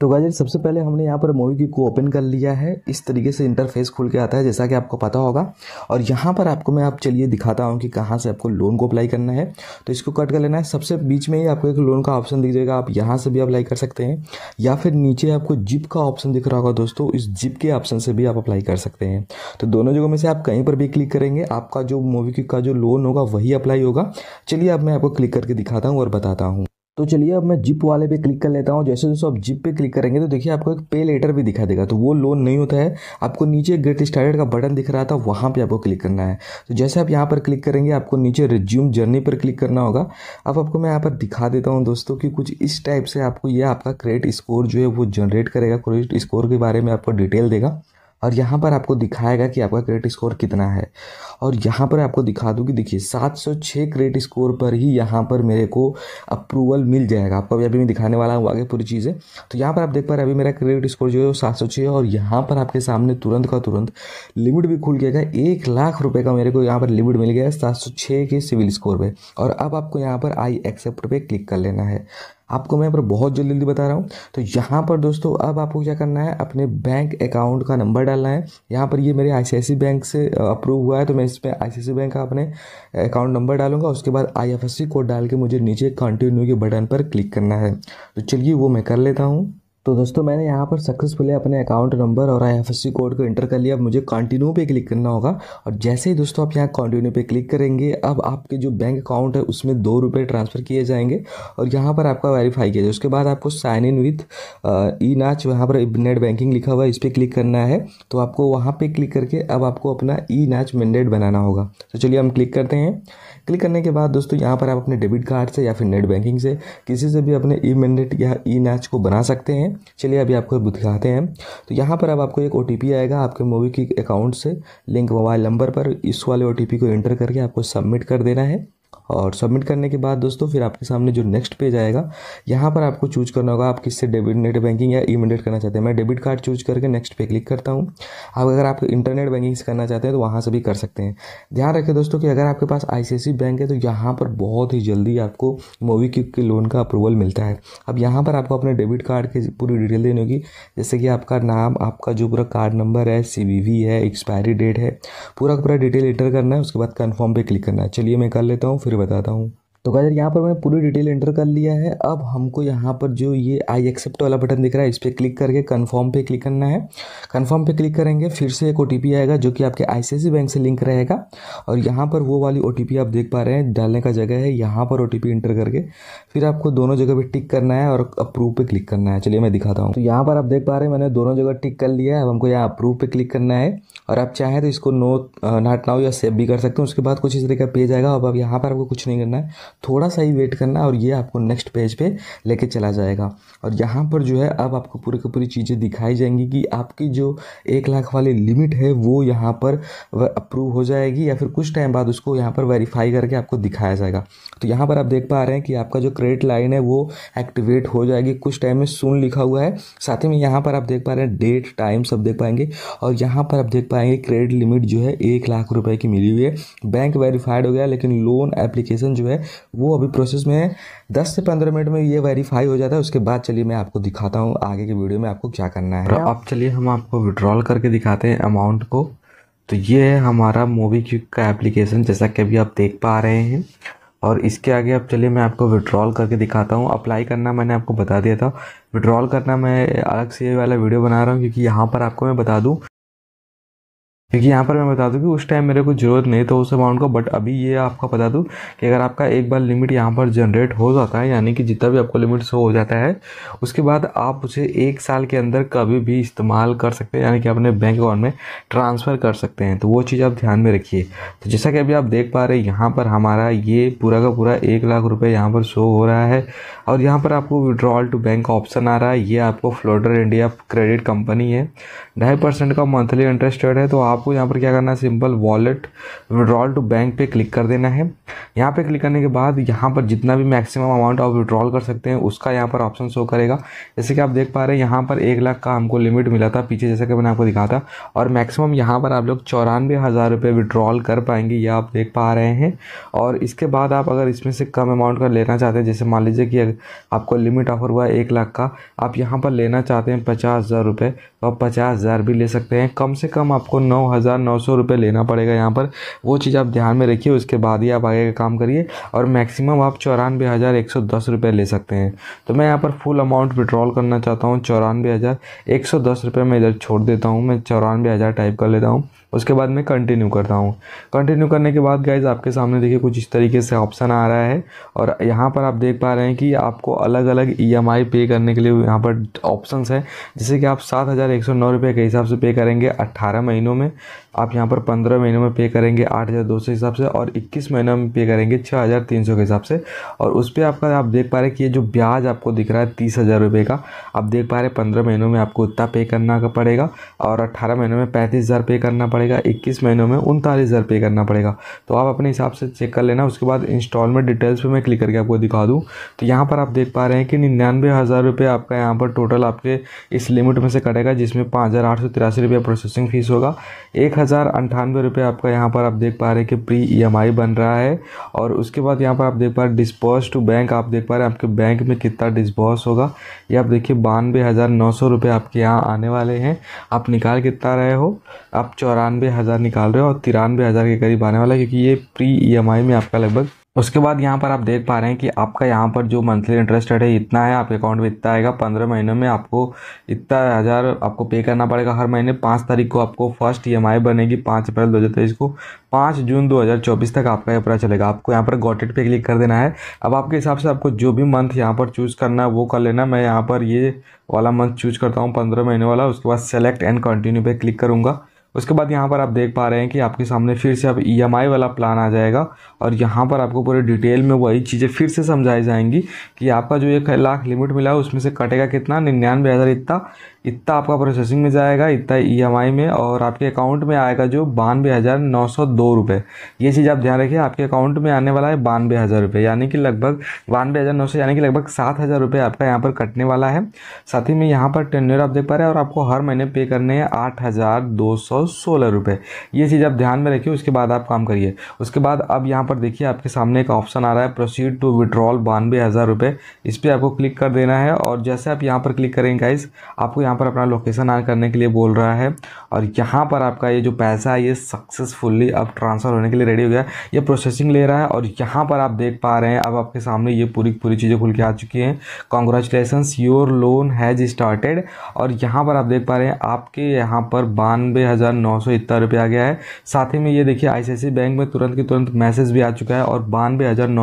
तो गाजर सबसे पहले हमने यहाँ पर मूवी की को ओपन कर लिया है इस तरीके से इंटरफेस खुल के आता है जैसा कि आपको पता होगा और यहाँ पर आपको मैं आप चलिए दिखाता हूँ कि कहाँ से आपको लोन को अप्लाई करना है तो इसको कट कर लेना है सबसे बीच में ही आपको एक लोन का ऑप्शन दिख जाएगा आप यहाँ से भी अप्लाई कर सकते हैं या फिर नीचे आपको जिप का ऑप्शन दिख रहा होगा दोस्तों इस जिप के ऑप्शन से भी आप अप्लाई कर सकते हैं तो दोनों जगहों में से आप कहीं पर भी क्लिक करेंगे आपका जो मूवी का जो लोन होगा वही अप्लाई होगा चलिए अब मैं आपको क्लिक करके दिखाता हूँ और बताता हूँ तो चलिए अब मैं जिप वाले पे क्लिक कर लेता हूँ जैसे जैसे आप जिप पे क्लिक करेंगे तो देखिए आपको एक पे लेटर भी दिखा देगा तो वो लोन नहीं होता है आपको नीचे गेट स्टार्टेड का बटन दिख रहा था वहाँ पे आपको क्लिक करना है तो जैसे आप यहाँ पर क्लिक करेंगे आपको नीचे रिज्यूम जर्नी पर क्लिक करना होगा अब आपको मैं यहाँ पर दिखा देता हूँ दोस्तों कि कुछ इस टाइप से आपको यह आपका क्रेडिट स्कोर जो है वो जनरेट करेगा क्रेडिट स्कोर के बारे में आपको डिटेल देगा और यहाँ पर आपको दिखाएगा कि आपका क्रेडिट स्कोर कितना है और यहाँ पर आपको दिखा दूँ कि देखिए 706 क्रेडिट स्कोर पर ही यहाँ पर मेरे को अप्रूवल मिल जाएगा आपको अभी मैं दिखाने वाला हूँ आगे पूरी चीज़ें तो यहाँ पर आप देख पा रहे अभी मेरा क्रेडिट स्कोर जो है वो सात है और यहाँ पर आपके सामने तुरंत का तुरंत लिमिट भी खुल गया एक लाख रुपये का मेरे को यहाँ पर लिमिट मिल गया सात के सिविल स्कोर पर और अब आपको यहाँ पर आई एक्सेप्ट पर क्लिक कर लेना है आपको मैं पर बहुत जल्दी जल्दी बता रहा हूँ तो यहाँ पर दोस्तों अब आपको क्या करना है अपने बैंक अकाउंट का नंबर डालना है यहाँ पर ये मेरे आई बैंक से अप्रूव हुआ है तो मैं इस पर आई बैंक का अपने अकाउंट नंबर डालूंगा उसके बाद आई कोड डाल के मुझे नीचे कंटिन्यू के बटन पर क्लिक करना है तो चलिए वो मैं कर लेता हूँ तो दोस्तों मैंने यहाँ पर सक्सेसफुली अपने अकाउंट नंबर और आई कोड को एंटर कर लिया अब मुझे कंटिन्यू पे क्लिक करना होगा और जैसे ही दोस्तों आप यहाँ कंटिन्यू पे क्लिक करेंगे अब आपके जो बैंक अकाउंट है उसमें दो रुपये ट्रांसफ़र किए जाएंगे और यहाँ पर आपका वेरीफाई किया जाए उसके बाद आपको साइन इन विथ ई नाच वहाँ पर नेट बैंकिंग लिखा हुआ है इस पर क्लिक करना है तो आपको वहाँ पर क्लिक करके अब आपको अपना ई नाच मैंडेट बनाना होगा तो चलिए हम क्लिक करते हैं क्लिक करने के बाद दोस्तों यहाँ पर आप अपने डेबिट कार्ड से या फिर नेट बैंकिंग से किसी से भी अपने ई मैंडेट या ई नैच को बना सकते हैं चलिए अभी आपको दिखाते हैं तो यहाँ पर अब आपको एक ओ आएगा आपके मोबी की अकाउंट से लिंक मोबाइल नंबर पर इस वाले ओ को एंटर करके आपको सबमिट कर देना है और सबमिट करने के बाद दोस्तों फिर आपके सामने जो नेक्स्ट पेज आएगा यहाँ पर आपको चूज करना होगा आप किससे डेबिट नेट बैंकिंग या ईमेडेट करना चाहते हैं मैं डेबिट कार्ड चूज करके नेक्स्ट पे क्लिक करता हूँ अब अगर आप इंटरनेट बैंकिंग से करना चाहते हैं तो वहाँ से भी कर सकते हैं ध्यान रखें दोस्तों कि अगर आपके पास आई बैंक है तो यहाँ पर बहुत ही जल्दी आपको मोवी के लोन का अप्रूवल मिलता है अब यहाँ पर आपको अपने डेबिट कार्ड की पूरी डिटेल देनी होगी जैसे कि आपका नाम आपका जो पूरा कार्ड नंबर है सी है एक्सपायरी डेट है पूरा पूरा डिटेल इंटर करना है उसके बाद कन्फर्म पे क्लिक करना है चलिए मैं कर लेता हूँ फिर बताता हूँ तो गाजर यहाँ पर मैंने पूरी डिटेल एंटर कर लिया है अब हमको यहाँ पर जो ये आई एक्सेप्ट वाला बटन दिख रहा है इस पर क्लिक करके कन्फर्म पे क्लिक करना है कन्फर्म पे क्लिक करेंगे फिर से एक ओ आएगा जो कि आपके आई बैंक से लिंक रहेगा और यहाँ पर वो वाली ओ आप देख पा रहे हैं डालने का जगह है यहाँ पर ओ एंटर करके फिर आपको दोनों जगह पर टिक करना है और अप्रूव पे क्लिक करना है चलिए मैं दिखाता हूँ तो यहाँ पर आप देख पा रहे हैं मैंने दोनों जगह टिक कर लिया है अब हमको यहाँ अप्रूव पे क्लिक करना है और आप चाहें तो इसको नो नाट नाउ या सेव भी कर सकते हैं उसके बाद कुछ इस तरह का पेज आएगा अब आप यहाँ पर आपको कुछ नहीं करना है थोड़ा सा ही वेट करना और ये आपको नेक्स्ट पेज पे लेके चला जाएगा और यहाँ पर जो है अब आपको पूरी की पूरी चीज़ें दिखाई जाएंगी कि आपकी जो एक लाख वाली लिमिट है वो यहाँ पर अप्रूव हो जाएगी या फिर कुछ टाइम बाद उसको यहाँ पर वेरीफाई करके आपको दिखाया जाएगा तो यहाँ पर आप देख पा रहे हैं कि आपका जो क्रेडिट लाइन है वो एक्टिवेट हो जाएगी कुछ टाइम में सुन लिखा हुआ है साथ ही में यहाँ पर आप देख पा रहे हैं डेट टाइम सब देख पाएंगे और यहाँ पर आप देख पाएंगे क्रेडिट लिमिट जो है एक लाख रुपए की मिली हुई है बैंक वेरीफाइड हो गया लेकिन लोन एप्लीकेशन जो है वो अभी प्रोसेस में है दस से पंद्रह मिनट में ये वेरीफाई हो जाता है उसके बाद चलिए मैं आपको दिखाता हूँ आगे की वीडियो में आपको क्या करना है अब चलिए हम आपको विड्रॉल करके दिखाते हैं अमाउंट को तो ये है हमारा मोबी क्विक का एप्लीकेशन जैसा कि अभी आप देख पा रहे हैं और इसके आगे अब चलिए मैं आपको विड्रॉल करके दिखाता हूँ अप्लाई करना मैंने आपको बता दिया था विड्रॉल करना मैं अलग से ये वाला वीडियो बना रहा हूँ क्योंकि यहाँ पर आपको मैं बता दूँ क्योंकि यहाँ पर मैं बता दूँ कि उस टाइम मेरे को ज़रूरत नहीं तो उस अमाउंट का बट अभी ये आपका बता दूँ कि अगर आपका एक बार लिमिट यहाँ पर जनरेट हो जाता है यानी कि जितना भी आपको लिमिट शो हो जाता है उसके बाद आप उसे एक साल के अंदर कभी भी इस्तेमाल कर सकते हैं यानी कि अपने बैंक अकाउंट में ट्रांसफ़र कर सकते हैं तो वो चीज़ आप ध्यान में रखिए तो जैसा कि अभी आप देख पा रहे हैं यहाँ पर हमारा ये पूरा का पूरा एक लाख रुपये यहाँ पर शो हो रहा है और यहाँ पर आपको विड्रॉल टू बैंक का ऑप्शन आ रहा है ये आपको फ्लोडर इंडिया क्रेडिट कंपनी है ढाई परसेंट का मंथली इंटरेस्ट रेट है तो आपको यहाँ पर क्या करना है simple wallet withdrawal to bank पे क्लिक कर देना है यहाँ पे क्लिक करने के बाद यहाँ पर जितना भी मैक्सिमम अमाउंट आप विड्रॉल कर सकते हैं उसका यहाँ पर ऑप्शन शो करेगा जैसे कि आप देख पा रहे हैं यहाँ पर एक लाख का हमको लिमिट मिला था पीछे जैसे कि मैंने आपको दिखा था और मैक्सिमम यहाँ पर आप लोग चौरानवे हज़ार रुपये विड्रॉल कर पाएंगे ये आप देख पा रहे हैं और इसके बाद आप अगर इसमें से कम अमाउंट का लेना चाहते हैं जैसे मान लीजिए कि आपको लिमिट ऑफर हुआ है एक लाख का आप यहाँ पर लेना चाहते हैं पचास हज़ार रुपये तो आप पचास हज़ार भी ले सकते हैं कम से कम आपको नौ हज़ार नौ सौ रुपये लेना पड़ेगा यहाँ पर वो चीज़ आप ध्यान में रखिए उसके बाद ही आप आगे का काम करिए और मैक्सिमम आप चौरानवे हज़ार एक सौ दस रुपये ले सकते हैं तो मैं यहाँ पर फुल अमाउंट विड्रॉल करना चाहता हूँ चौरानवे हज़ार एक सौ दस रुपये मैं इधर छोड़ देता हूँ मैं चौरानवे हज़ार टाइप कर लेता हूँ उसके बाद मैं कंटिन्यू करता हूँ कंटिन्यू करने के बाद गाइज आपके सामने देखिए कुछ इस तरीके से ऑप्शन आ रहा है और यहाँ पर आप देख पा रहे हैं कि आपको अलग अलग ई पे करने के लिए यहाँ पर ऑप्शन है जैसे कि आप सात हज़ार एक सौ नौ रुपये के हिसाब से पे करेंगे अट्ठारह महीनों में आप यहाँ पर पंद्रह महीनों में पे करेंगे आठ हज़ार दो सौ हिसाब से और इक्कीस महीनों में पे करेंगे छः हज़ार तीन सौ के हिसाब से और उस पर आपका आप देख पा रहे कि ये जो ब्याज आपको दिख रहा है तीस हज़ार रुपये का आप देख पा रहे पंद्रह महीनों में आपको उतना पे करना का पड़ेगा और अट्ठारह महीनों में पैंतीस हज़ार पे करना पड़ेगा इक्कीस महीनों में उनतालीस हज़ार पे करना पड़ेगा तो आप अपने हिसाब से चेक कर लेना उसके बाद इंस्टॉलमेंट डिटेल्स पर मैं क्लिक करके आपको दिखा दूँ तो यहाँ पर आप देख पा रहे हैं कि निन्यानवे हज़ार रुपये आपका यहाँ पर टोटल आपके इस लिमिट में से कटेगा जिसमें पाँच हज़ार आठ सौ तिरासी रुपये प्रोसेसिंग फीस होगा एक हज़ार अंठानवे रुपये आपका यहाँ पर आप देख पा रहे हैं कि प्री ईएमआई बन रहा है और उसके बाद यहाँ पर आप देख पा रहे डिस्पोज टू बैंक आप देख पा रहे हैं आपके बैंक में कितना डिस्पोज होगा ये आप देखिए बानवे हज़ार नौ सौ रुपये आपके यहाँ आने वाले हैं आप निकाल कितना रहे हो आप चौरानवे हज़ार निकाल रहे हो और तिरानवे हज़ार के करीब आने वाला है क्योंकि ये प्री ई में आपका लगभग उसके बाद यहाँ पर आप देख पा रहे हैं कि आपका यहाँ पर जो मंथली इंटरेस्ट रेट है इतना है आपके अकाउंट में इतना आएगा पंद्रह महीनों में आपको इतना हज़ार आपको पे करना पड़ेगा हर महीने पाँच तारीख को आपको फर्स्ट ई e बनेगी पाँच अप्रैल दो हज़ार तेईस को पाँच जून दो हज़ार चौबीस तक आपका ये पता चलेगा आपको यहाँ पर गॉटेड पे क्लिक कर देना है अब आपके हिसाब से आपको जो भी मंथ यहाँ पर चूज़ करना है वो कर लेना मैं यहाँ पर ये वाला मंथ चूज़ करता हूँ पंद्रह महीने वाला उसके बाद सेलेक्ट एंड कंटिन्यू पे क्लिक करूँगा उसके बाद यहाँ पर आप देख पा रहे हैं कि आपके सामने फिर से अब ई e वाला प्लान आ जाएगा और यहाँ पर आपको पूरे डिटेल में वही चीज़ें फिर से समझाई जाएंगी कि आपका जो एक लाख लिमिट मिला है उसमें से कटेगा कितना निन्यानवे हज़ार इतना इतना आपका प्रोसेसिंग में जाएगा इतना ई e में और आपके अकाउंट में आएगा जो बानवे हज़ार नौ सौ दो रुपये ये चीज़ आप ध्यान रखिए आपके अकाउंट में आने वाला है बानवे हज़ार रुपये यानी कि लगभग बानवे हज़ार नौ सौ यानी कि लगभग सात हज़ार रुपये आपका यहाँ पर कटने वाला है साथ ही में यहाँ पर टेन्यर आप देख पा रहे हैं और आपको हर महीने पे करने हैं आठ हज़ार दो सौ सोलह रुपये ये चीज़ आप ध्यान में रखिए उसके बाद आप काम करिए उसके बाद अब यहाँ पर देखिए आपके सामने एक ऑप्शन आ रहा है प्रोसीड टू विड्रॉल बानवे हज़ार रुपये इस पर आपको क्लिक कर देना है और जैसे आप यहाँ पर क्लिक करेंगे गाइस आपको यहाँ पर अपना लोकेशन आन करने के लिए बोल रहा है और यहाँ पर आपका ये जो पैसा है ये सक्सेसफुली अब ट्रांसफ़र होने के लिए रेडी हो गया ये प्रोसेसिंग ले रहा है और यहाँ पर आप देख पा रहे हैं अब आपके सामने ये पूरी पूरी चीज़ें खुल के आ चुकी हैं congratulation your loan has started और यहाँ पर आप देख पा रहे हैं आपके यहाँ पर बानवे हज़ार नौ रुपये आ गया है साथ ही में ये देखिए आई बैंक में तुरंत के तुरंत मैसेज भी आ चुका है और बानवे हज़ार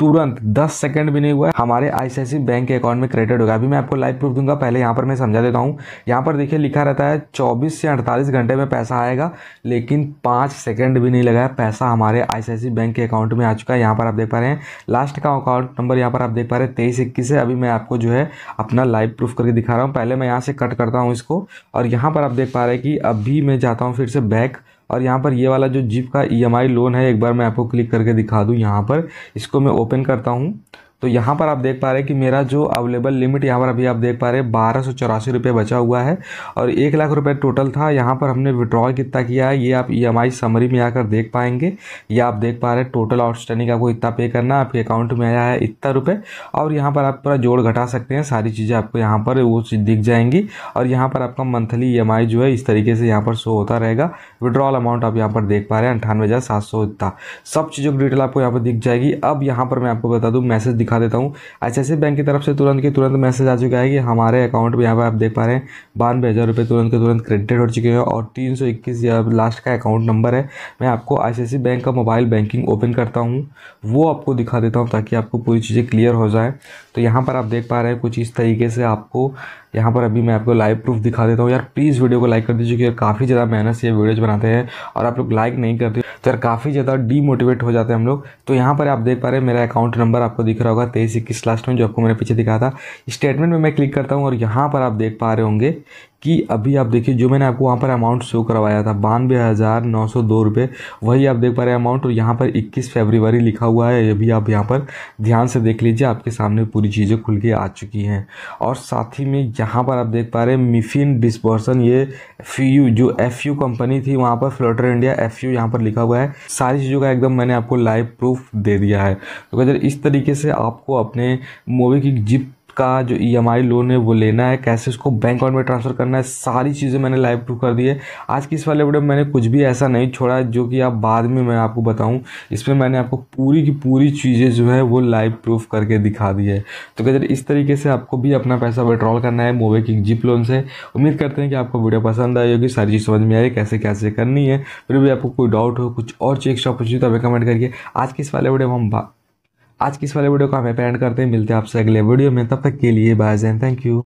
तुरंत दस सेकंड भी नहीं हुआ है हमारे आई बैंक के अकाउंट में क्रेडिट होगा अभी मैं आपको लाइव प्रूफ दूंगा पहले यहाँ पर मैं समझा देता हूँ यहाँ पर देखिए लिखा रहता है चौबीस से अड़तालीस घंटे में पैसा आएगा लेकिन पाँच सेकेंड भी नहीं लगा है पैसा हमारे आई बैंक के अकाउंट में आ चुका है यहाँ पर आप देख पा रहे हैं लास्ट का अकाउंट नंबर यहाँ पर आप देख पा रहे हैं तेईस इक्कीस है अभी मैं आपको जो है अपना लाइव प्रूफ करके दिखा रहा हूँ पहले मैं यहाँ से कट करता हूँ इसको और यहाँ पर आप देख पा रहे हैं कि अब भी मैं जाता हूँ फिर से बैक और यहाँ पर ये वाला जो जिप का ई e लोन है एक बार मैं आपको क्लिक करके दिखा दूँ यहाँ पर इसको मैं ओपन करता हूँ तो यहाँ पर आप देख पा रहे हैं कि मेरा जो अवेलेबल लिमिट यहाँ पर अभी आप देख पा रहे हैं बारह सौ चौरासी रुपये बचा हुआ है और एक लाख रुपये टोटल था यहाँ पर हमने विड्रॉल कितना किया है ये आप ई एम आई समरी में आकर देख पाएंगे या आप देख पा रहे हैं टोटल आउटस्टैंडिंग आपको इतना पे करना आपके अकाउंट में आया है इतना रुपये और यहाँ पर आप पूरा जोड़ घटा सकते हैं सारी चीज़ें आपको यहाँ पर वो दिख जाएंगी और यहाँ पर आपका मंथली ई जो है इस तरीके से यहाँ पर शो होता रहेगा विड्रॉल अमाउंट आप यहाँ पर देख पा रहे हैं अंठानवे हज़ार सात सौ इतना सब चीज़ों की डिटेल आपको यहाँ पर दिख जाएगी अब यहाँ पर मैं आपको बता दूँ मैसेज दिखा देता हूँ आई बैंक की तरफ से तुरंत के तुरंत मैसेज आ चुका है कि हमारे अकाउंट में यहाँ पर आप देख पा रहे हैं बानवे हज़ार रुपये तुरंत के तुरंत क्रेडिट हो चुके हैं और तीन सौ इक्कीस लास्ट का अकाउंट नंबर है मैं आपको आई बैंक का मोबाइल बैंकिंग ओपन करता हूँ वो आपको दिखा देता हूँ ताकि आपको पूरी चीज़ें क्लियर हो जाए तो यहाँ पर आप देख पा रहे हैं कुछ इस तरीके से आपको यहाँ पर अभी मैं आपको लाइव प्रूफ दिखा देता हूँ यार प्लीज़ वीडियो को लाइक कर दीजिए क्योंकि काफ़ी ज़्यादा मेहनत से वीडियोज बनाते हैं और आप लोग लाइक नहीं करते तो यार काफ़ी ज़्यादा डीमोटिवेट हो जाते हैं हम लोग तो यहाँ पर आप देख पा रहे हैं मेरा अकाउंट नंबर आपको दिख रहा होगा होगा तेईस इक्कीस लास्ट में जो आपको मैंने पीछे दिखाया था स्टेटमेंट में मैं क्लिक करता हूँ और यहाँ पर आप देख पा रहे होंगे कि अभी आप देखिए जो मैंने आपको वहाँ पर अमाउंट शो करवाया था बानवे हज़ार नौ सौ दो रुपये वही आप देख पा रहे हैं अमाउंट और यहाँ पर 21 फरवरी लिखा हुआ है ये भी आप यहाँ पर ध्यान से देख लीजिए आपके सामने पूरी चीज़ें खुल के आ चुकी हैं और साथ ही में यहाँ पर आप देख पा रहे हैं मिफिन डिस्पर्सन ये एफ जो एफ कंपनी थी वहाँ पर फ्लोटर इंडिया एफ यू यहाँ पर लिखा हुआ है सारी चीज़ों का एकदम मैंने आपको लाइव प्रूफ दे दिया है तो इस तरीके से आपको अपने मोबी की जिप का जो ई एम आई लोन है वो लेना है कैसे उसको बैंक अकाउंट में ट्रांसफ़र करना है सारी चीज़ें मैंने लाइव प्रूफ कर दी है आज की इस वाले वीडियो में मैंने कुछ भी ऐसा नहीं छोड़ा जो कि आप बाद में मैं आपको बताऊँ इसमें मैंने आपको पूरी की पूरी चीज़ें जो है वो लाइव प्रूफ करके दिखा दी है तो कहते इस तरीके से आपको भी अपना पैसा विड्रॉल करना है मोबे किंग जिप लोन से उम्मीद करते हैं कि आपको वीडियो पसंद आई होगी सारी चीज़ समझ में आई कैसे कैसे करनी है फिर भी आपको कोई डाउट हो कुछ और चीज़ एक्स्ट्रा पूछिए तो आप कमेंट करिए आज की इस वाले वीडियो में हम आज की इस वाले वीडियो को हम पेरेंट करते हैं मिलते हैं आपसे अगले वीडियो में तब तक के लिए बाय जैन थैंक यू